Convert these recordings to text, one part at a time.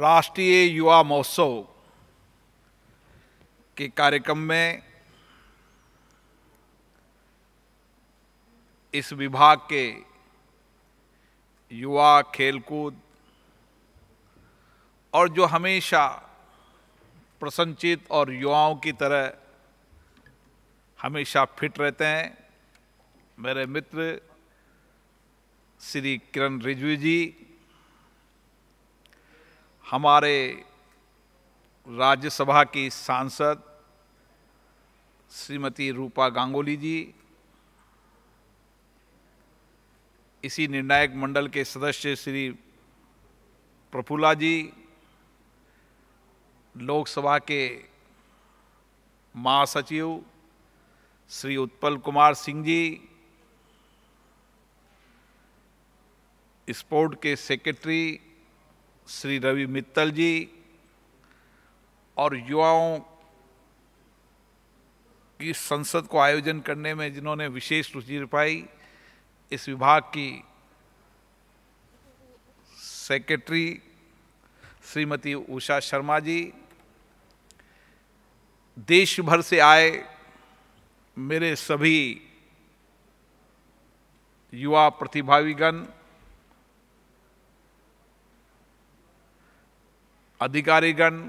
राष्ट्रीय युवा महोत्सव के कार्यक्रम में इस विभाग के युवा खेलकूद और जो हमेशा प्रसन्नचित और युवाओं की तरह हमेशा फिट रहते हैं मेरे मित्र श्री किरण रिजवी जी हमारे राज्यसभा की सांसद श्रीमती रूपा गांगुली जी इसी निर्णायक मंडल के सदस्य श्री प्रफुल्ला जी लोकसभा के महासचिव श्री उत्पल कुमार सिंह जी स्पोर्ट के सेक्रेटरी श्री रवि मित्तल जी और युवाओं की संसद को आयोजन करने में जिन्होंने विशेष रुचि पाई इस विभाग की सेक्रेटरी श्रीमती उषा शर्मा जी देश भर से आए मेरे सभी युवा प्रतिभावीगण अधिकारीगण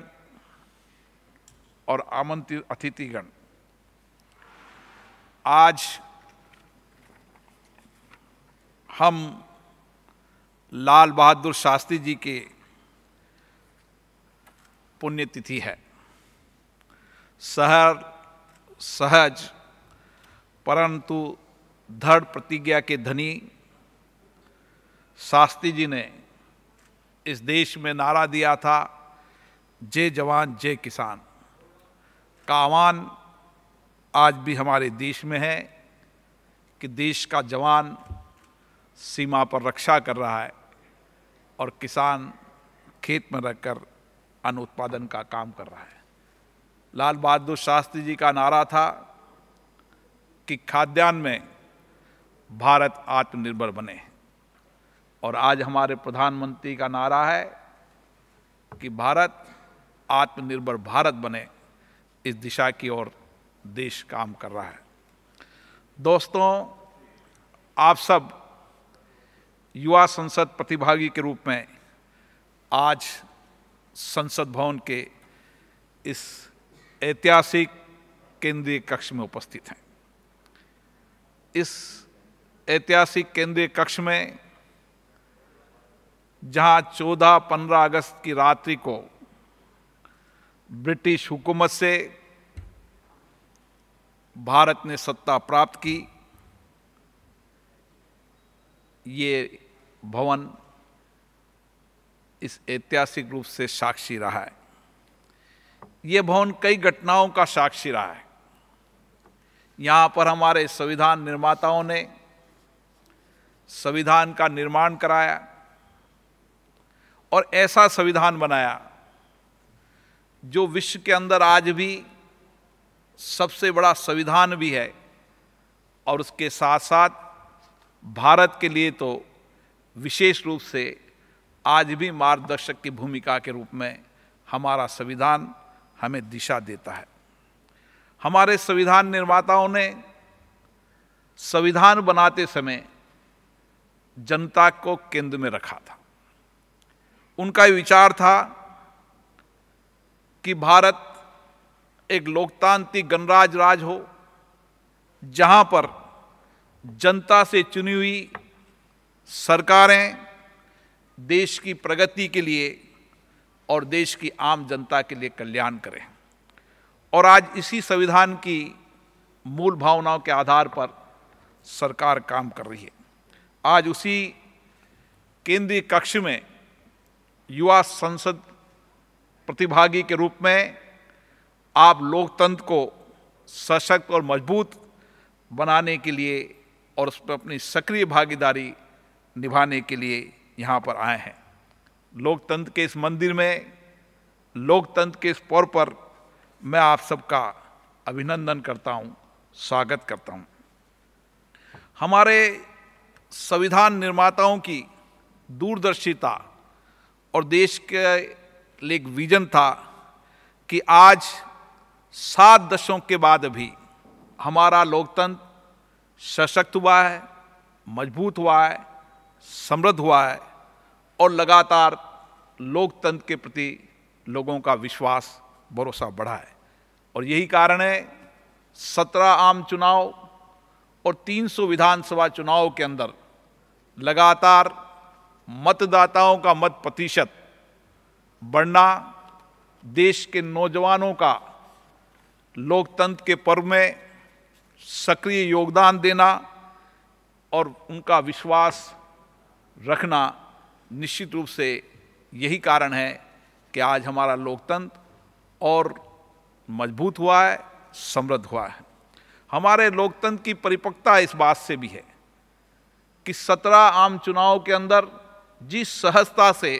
और आमंत्रित अतिथिगण आज हम लाल बहादुर शास्त्री जी के पुण्यतिथि है सहर सहज परंतु धड़ प्रतिज्ञा के धनी शास्त्री जी ने इस देश में नारा दिया था जय जवान जय किसान का आह्वान आज भी हमारे देश में है कि देश का जवान सीमा पर रक्षा कर रहा है और किसान खेत में रखकर अन्न उत्पादन का काम कर रहा है लाल बहादुर शास्त्री जी का नारा था कि खाद्यान्न में भारत आत्मनिर्भर बने और आज हमारे प्रधानमंत्री का नारा है कि भारत आत्मनिर्भर भारत बने इस दिशा की ओर देश काम कर रहा है दोस्तों आप सब युवा संसद प्रतिभागी के रूप में आज संसद भवन के इस ऐतिहासिक केंद्रीय कक्ष में उपस्थित हैं इस ऐतिहासिक केंद्रीय कक्ष में जहां 14-15 अगस्त की रात्रि को ब्रिटिश हुकूमत से भारत ने सत्ता प्राप्त की ये भवन इस ऐतिहासिक रूप से साक्षी रहा है ये भवन कई घटनाओं का साक्षी रहा है यहाँ पर हमारे संविधान निर्माताओं ने संविधान का निर्माण कराया और ऐसा संविधान बनाया जो विश्व के अंदर आज भी सबसे बड़ा संविधान भी है और उसके साथ साथ भारत के लिए तो विशेष रूप से आज भी मार्गदर्शक की भूमिका के रूप में हमारा संविधान हमें दिशा देता है हमारे संविधान निर्माताओं ने संविधान बनाते समय जनता को केंद्र में रखा था उनका विचार था कि भारत एक लोकतांत्रिक गणराज राज हो जहां पर जनता से चुनी हुई सरकारें देश की प्रगति के लिए और देश की आम जनता के लिए कल्याण करें और आज इसी संविधान की मूल भावनाओं के आधार पर सरकार काम कर रही है आज उसी केंद्रीय कक्ष में युवा संसद प्रतिभागी के रूप में आप लोकतंत्र को सशक्त और मजबूत बनाने के लिए और उस पर अपनी सक्रिय भागीदारी निभाने के लिए यहाँ पर आए हैं लोकतंत्र के इस मंदिर में लोकतंत्र के इस पौर पर मैं आप सबका अभिनंदन करता हूँ स्वागत करता हूँ हमारे संविधान निर्माताओं की दूरदर्शिता और देश के एक विजन था कि आज सात दशों के बाद भी हमारा लोकतंत्र सशक्त हुआ है मजबूत हुआ है समृद्ध हुआ है और लगातार लोकतंत्र के प्रति लोगों का विश्वास भरोसा बढ़ा है और यही कारण है सत्रह आम चुनाव और 300 विधानसभा चुनाव के अंदर लगातार मतदाताओं का मत प्रतिशत बढ़ना देश के नौजवानों का लोकतंत्र के पर्व में सक्रिय योगदान देना और उनका विश्वास रखना निश्चित रूप से यही कारण है कि आज हमारा लोकतंत्र और मजबूत हुआ है समृद्ध हुआ है हमारे लोकतंत्र की परिपक्वता इस बात से भी है कि सत्रह आम चुनाव के अंदर जिस सहजता से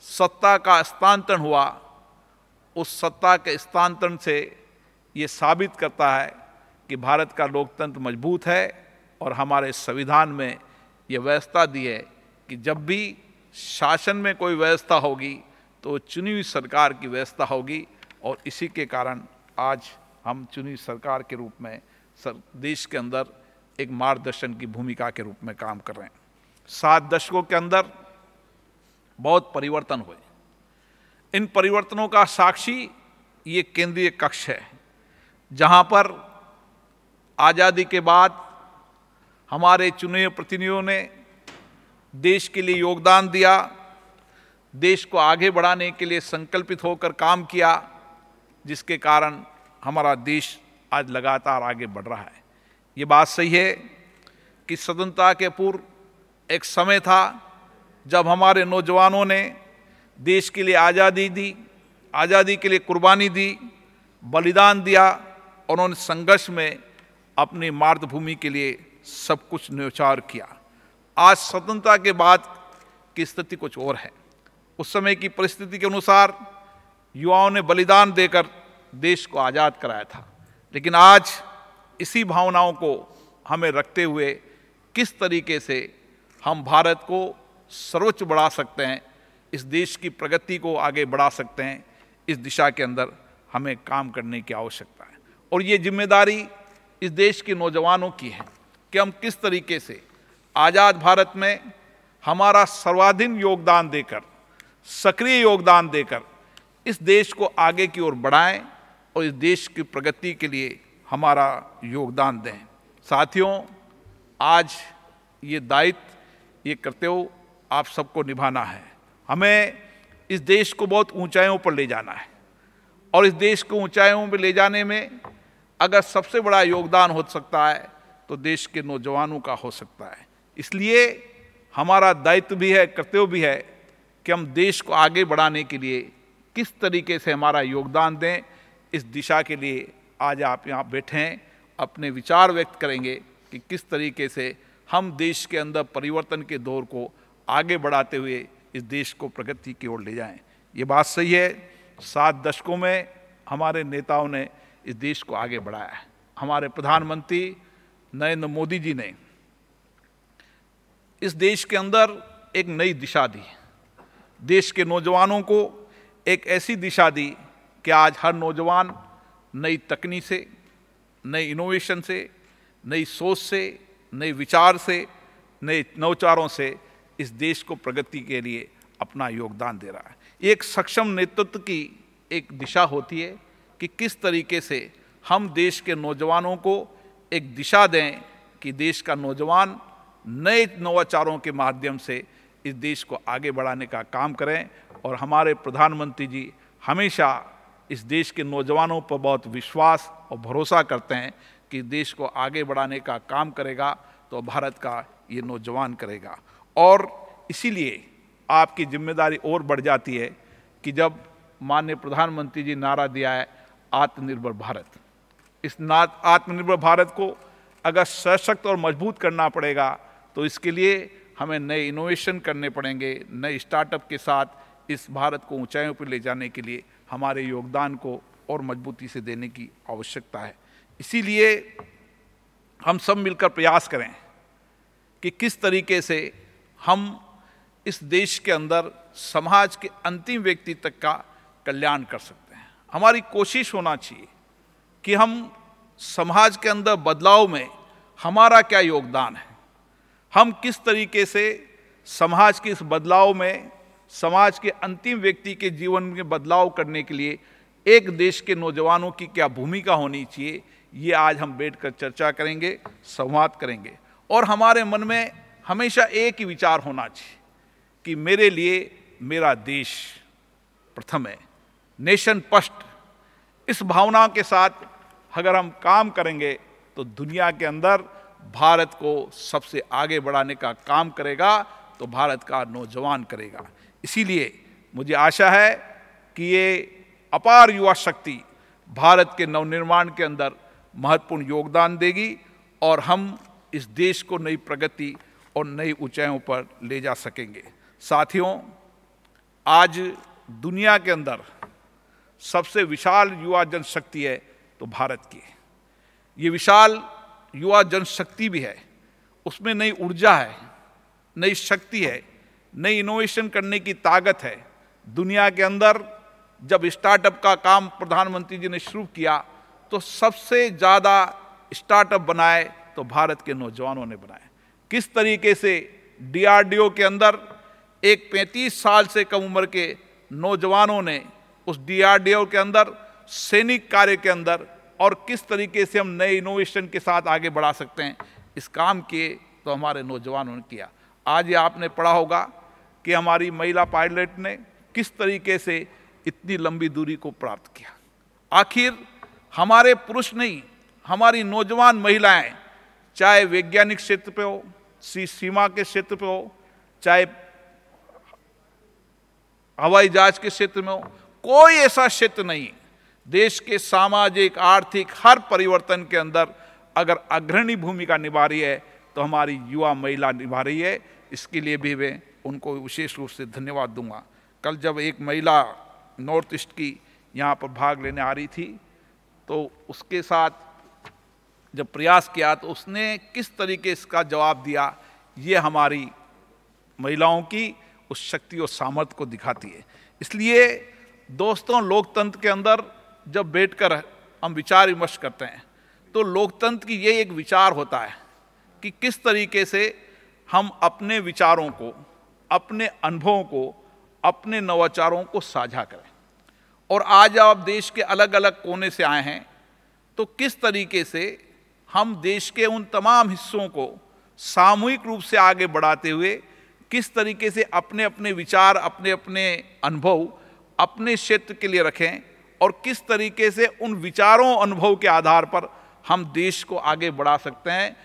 सत्ता का स्थानांतरण हुआ उस सत्ता के स्थानांतरण से ये साबित करता है कि भारत का लोकतंत्र मजबूत है और हमारे संविधान में ये व्यवस्था दी है कि जब भी शासन में कोई व्यवस्था होगी तो चुनी हुई सरकार की व्यवस्था होगी और इसी के कारण आज हम चुनी हुई सरकार के रूप में सर देश के अंदर एक मार्गदर्शन की भूमिका के रूप में काम कर रहे हैं सात दशकों के अंदर बहुत परिवर्तन हुए इन परिवर्तनों का साक्षी ये केंद्रीय कक्ष है जहाँ पर आज़ादी के बाद हमारे चुने प्रतिनिधियों ने देश के लिए योगदान दिया देश को आगे बढ़ाने के लिए संकल्पित होकर काम किया जिसके कारण हमारा देश आज लगातार आगे बढ़ रहा है ये बात सही है कि स्वतंत्रता के पूर्व एक समय था जब हमारे नौजवानों ने देश के लिए आज़ादी दी आज़ादी के लिए कुर्बानी दी बलिदान दिया और उन्होंने संघर्ष में अपनी मातृभूमि के लिए सब कुछ न्यौछावर किया आज स्वतंत्रता के बाद की स्थिति कुछ और है उस समय की परिस्थिति के अनुसार युवाओं ने बलिदान देकर देश को आज़ाद कराया था लेकिन आज इसी भावनाओं को हमें रखते हुए किस तरीके से हम भारत को सर्वोच्च बढ़ा सकते हैं इस देश की प्रगति को आगे बढ़ा सकते हैं इस दिशा के अंदर हमें काम करने की आवश्यकता है और ये जिम्मेदारी इस देश के नौजवानों की है कि हम किस तरीके से आज़ाद भारत में हमारा सर्वाधीन योगदान देकर सक्रिय योगदान देकर इस देश को आगे की ओर बढ़ाएं और इस देश की प्रगति के लिए हमारा योगदान दें साथियों आज ये दायित्व ये करते हो आप सबको निभाना है हमें इस देश को बहुत ऊंचाइयों पर ले जाना है और इस देश को ऊंचाइयों पर ले जाने में अगर सबसे बड़ा योगदान हो सकता है तो देश के नौजवानों का हो सकता है इसलिए हमारा दायित्व भी है कर्तव्य भी है कि हम देश को आगे बढ़ाने के लिए किस तरीके से हमारा योगदान दें इस दिशा के लिए आज आप यहाँ बैठें अपने विचार व्यक्त करेंगे कि किस तरीके से हम देश के अंदर परिवर्तन के दौर को आगे बढ़ाते हुए इस देश को प्रगति की ओर ले जाएं ये बात सही है सात दशकों में हमारे नेताओं ने इस देश को आगे बढ़ाया है हमारे प्रधानमंत्री नरेंद्र मोदी जी ने इस देश के अंदर एक नई दिशा दी देश के नौजवानों को एक ऐसी दिशा दी कि आज हर नौजवान नई तकनीक से नई इनोवेशन से नई सोच से नए विचार से नए नवचारों से इस देश को प्रगति के लिए अपना योगदान दे रहा है एक सक्षम नेतृत्व की एक दिशा होती है कि किस तरीके से हम देश के नौजवानों को एक दिशा दें कि देश का नौजवान नए नवाचारों के माध्यम से इस देश को आगे बढ़ाने का काम करें और हमारे प्रधानमंत्री जी हमेशा इस देश के नौजवानों पर बहुत विश्वास और भरोसा करते हैं कि देश को आगे बढ़ाने का काम करेगा तो भारत का ये नौजवान करेगा और इसीलिए आपकी जिम्मेदारी और बढ़ जाती है कि जब माननीय प्रधानमंत्री जी नारा दिया है आत्मनिर्भर भारत इस ना आत्मनिर्भर भारत को अगर सशक्त और मजबूत करना पड़ेगा तो इसके लिए हमें नए इनोवेशन करने पड़ेंगे नए स्टार्टअप के साथ इस भारत को ऊंचाइयों पर ले जाने के लिए हमारे योगदान को और मजबूती से देने की आवश्यकता है इसीलिए हम सब मिलकर प्रयास करें कि किस तरीके से हम इस देश के अंदर समाज के अंतिम व्यक्ति तक का कल्याण कर सकते हैं हमारी कोशिश होना चाहिए कि हम समाज के अंदर बदलाव में हमारा क्या योगदान है हम किस तरीके से समाज के इस बदलाव में समाज के अंतिम व्यक्ति के जीवन में बदलाव करने के लिए एक देश के नौजवानों की क्या भूमिका होनी चाहिए ये आज हम बैठकर चर्चा करेंगे संवाद करेंगे और हमारे मन में हमेशा एक ही विचार होना चाहिए कि मेरे लिए मेरा देश प्रथम है नेशन फर्स्ट इस भावना के साथ अगर हम काम करेंगे तो दुनिया के अंदर भारत को सबसे आगे बढ़ाने का काम करेगा तो भारत का नौजवान करेगा इसीलिए मुझे आशा है कि ये अपार युवा शक्ति भारत के नवनिर्माण के अंदर महत्वपूर्ण योगदान देगी और हम इस देश को नई प्रगति और नई ऊंचाइयों पर ले जा सकेंगे साथियों आज दुनिया के अंदर सबसे विशाल युवा जनशक्ति है तो भारत की ये विशाल युवा जनशक्ति भी है उसमें नई ऊर्जा है नई शक्ति है नई इनोवेशन करने की ताकत है दुनिया के अंदर जब स्टार्टअप का काम प्रधानमंत्री जी ने शुरू किया तो सबसे ज़्यादा स्टार्टअप बनाए तो भारत के नौजवानों ने बनाए किस तरीके से डीआरडीओ के अंदर एक 35 साल से कम उम्र के नौजवानों ने उस डीआरडीओ के अंदर सैनिक कार्य के अंदर और किस तरीके से हम नए इनोवेशन के साथ आगे बढ़ा सकते हैं इस काम के तो हमारे नौजवानों ने किया आज ये आपने पढ़ा होगा कि हमारी महिला पायलट ने किस तरीके से इतनी लंबी दूरी को प्राप्त किया आखिर हमारे पुरुष नहीं हमारी नौजवान महिलाएं चाहे वैज्ञानिक क्षेत्र पे हो सी सीमा के क्षेत्र पे हो चाहे हवाई जहाज के क्षेत्र में हो कोई ऐसा क्षेत्र नहीं देश के सामाजिक आर्थिक हर परिवर्तन के अंदर अगर अग्रणी भूमिका निभा रही है तो हमारी युवा महिला निभा रही है इसके लिए भी मैं उनको विशेष रूप से धन्यवाद दूंगा कल जब एक महिला नॉर्थ ईस्ट की यहाँ पर भाग लेने आ रही थी तो उसके साथ जब प्रयास किया तो उसने किस तरीके इसका जवाब दिया ये हमारी महिलाओं की उस शक्ति और सामर्थ्य को दिखाती है इसलिए दोस्तों लोकतंत्र के अंदर जब बैठकर हम विचार विमर्श करते हैं तो लोकतंत्र की ये एक विचार होता है कि किस तरीके से हम अपने विचारों को अपने अनुभवों को अपने नवाचारों को साझा करें और आज आप देश के अलग अलग कोने से आए हैं तो किस तरीके से हम देश के उन तमाम हिस्सों को सामूहिक रूप से आगे बढ़ाते हुए किस तरीके से अपने अपने विचार अपने अपने अनुभव अपने क्षेत्र के लिए रखें और किस तरीके से उन विचारों अनुभव के आधार पर हम देश को आगे बढ़ा सकते हैं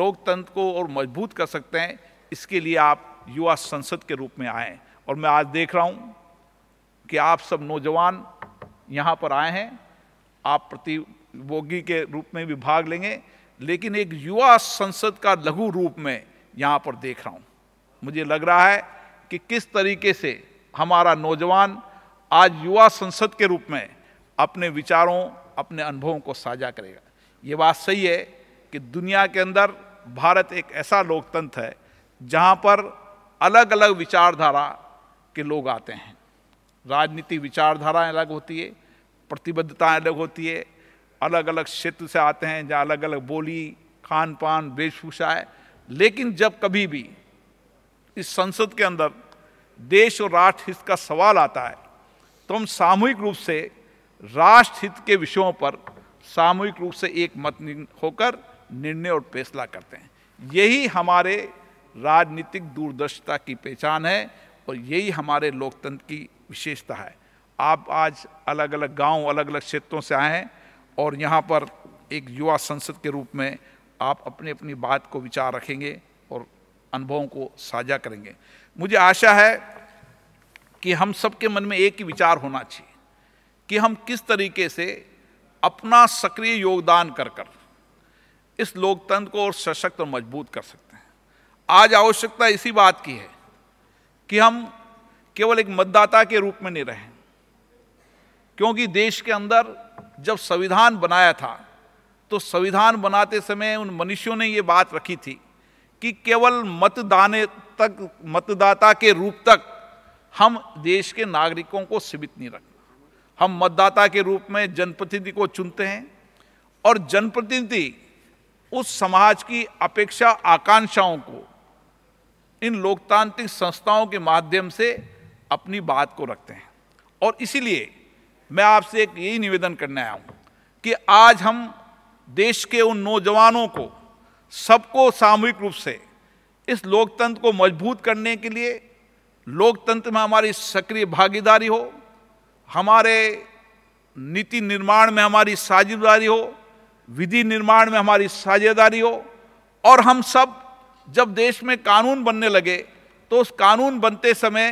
लोकतंत्र को और मजबूत कर सकते हैं इसके लिए आप युवा संसद के रूप में आए और मैं आज देख रहा हूँ कि आप सब नौजवान यहाँ पर आए हैं आप प्रति बोगी के रूप में भी भाग लेंगे लेकिन एक युवा संसद का लघु रूप में यहाँ पर देख रहा हूँ मुझे लग रहा है कि किस तरीके से हमारा नौजवान आज युवा संसद के रूप में अपने विचारों अपने अनुभवों को साझा करेगा ये बात सही है कि दुनिया के अंदर भारत एक ऐसा लोकतंत्र है जहाँ पर अलग अलग विचारधारा के लोग आते हैं राजनीतिक विचारधाराएं अलग होती है प्रतिबद्धताएं अलग होती है अलग अलग क्षेत्र से आते हैं जहाँ अलग अलग बोली खान पान वेशभूषा है लेकिन जब कभी भी इस संसद के अंदर देश और राष्ट्र हित का सवाल आता है तो हम सामूहिक रूप से राष्ट्र हित के विषयों पर सामूहिक रूप से एक मत होकर निर्णय और फैसला करते हैं यही हमारे राजनीतिक दूरदर्शिता की पहचान है और यही हमारे लोकतंत्र की विशेषता है आप आज अलग अलग गांव अलग अलग क्षेत्रों से आए हैं और यहाँ पर एक युवा संसद के रूप में आप अपने अपनी बात को विचार रखेंगे और अनुभवों को साझा करेंगे मुझे आशा है कि हम सबके मन में एक ही विचार होना चाहिए कि हम किस तरीके से अपना सक्रिय योगदान कर कर इस लोकतंत्र को और सशक्त और मजबूत कर सकते हैं आज आवश्यकता इसी बात की है कि हम केवल एक मतदाता के रूप में नहीं रहें क्योंकि देश के अंदर जब संविधान बनाया था तो संविधान बनाते समय उन मनुष्यों ने ये बात रखी थी कि केवल मतदाने तक मतदाता के रूप तक हम देश के नागरिकों को सीमित नहीं रखना हम मतदाता के रूप में जनप्रतिनिधि को चुनते हैं और जनप्रतिनिधि उस समाज की अपेक्षा आकांक्षाओं को इन लोकतांत्रिक संस्थाओं के माध्यम से अपनी बात को रखते हैं और इसीलिए मैं आपसे एक यही निवेदन करने आया हूँ कि आज हम देश के उन नौजवानों को सबको सामूहिक रूप से इस लोकतंत्र को मजबूत करने के लिए लोकतंत्र में हमारी सक्रिय भागीदारी हो हमारे नीति निर्माण में हमारी साझेदारी हो विधि निर्माण में हमारी साझेदारी हो और हम सब जब देश में कानून बनने लगे तो उस कानून बनते समय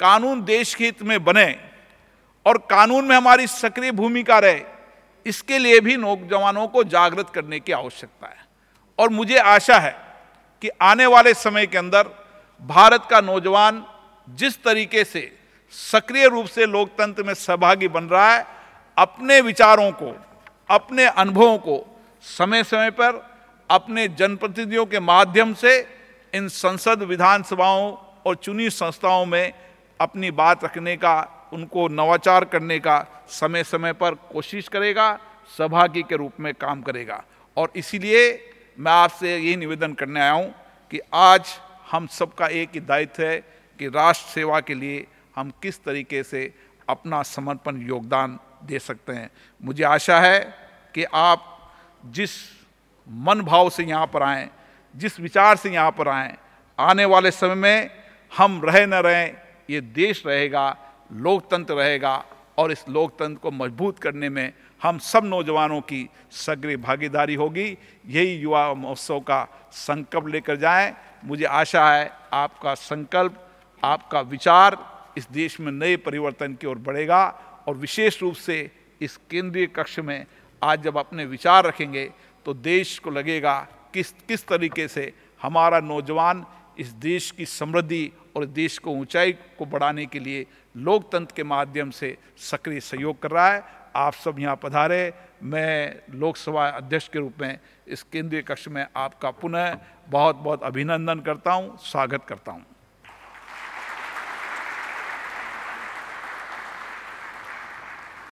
कानून देश के हित में बने और कानून में हमारी सक्रिय भूमिका रहे इसके लिए भी नौजवानों को जागृत करने की आवश्यकता है और मुझे आशा है कि आने वाले समय के अंदर भारत का नौजवान जिस तरीके से सक्रिय रूप से लोकतंत्र में सहभागी बन रहा है अपने विचारों को अपने अनुभवों को समय समय पर अपने जनप्रतिनिधियों के माध्यम से इन संसद विधानसभाओं और चुनी संस्थाओं में अपनी बात रखने का उनको नवाचार करने का समय समय पर कोशिश करेगा सहभागी के रूप में काम करेगा और इसीलिए मैं आपसे यही निवेदन करने आया हूँ कि आज हम सबका एक ही दायित्व है कि राष्ट्र सेवा के लिए हम किस तरीके से अपना समर्पण योगदान दे सकते हैं मुझे आशा है कि आप जिस मन भाव से यहाँ पर आएँ जिस विचार से यहाँ पर आएँ आने वाले समय में हम रहे न रहें ये देश रहेगा लोकतंत्र रहेगा और इस लोकतंत्र को मजबूत करने में हम सब नौजवानों की सक्रिय भागीदारी होगी यही युवा महोत्सव का संकल्प लेकर जाएं मुझे आशा है आपका संकल्प आपका विचार इस देश में नए परिवर्तन की ओर बढ़ेगा और विशेष रूप से इस केंद्रीय कक्ष में आज जब अपने विचार रखेंगे तो देश को लगेगा किस किस तरीके से हमारा नौजवान इस देश की समृद्धि और देश को ऊंचाई को बढ़ाने के लिए लोकतंत्र के माध्यम से सक्रिय सहयोग कर रहा है आप सब यहाँ पधारे मैं लोकसभा अध्यक्ष के रूप में इस केंद्रीय कक्ष में आपका पुनः बहुत बहुत अभिनंदन करता हूँ स्वागत करता हूँ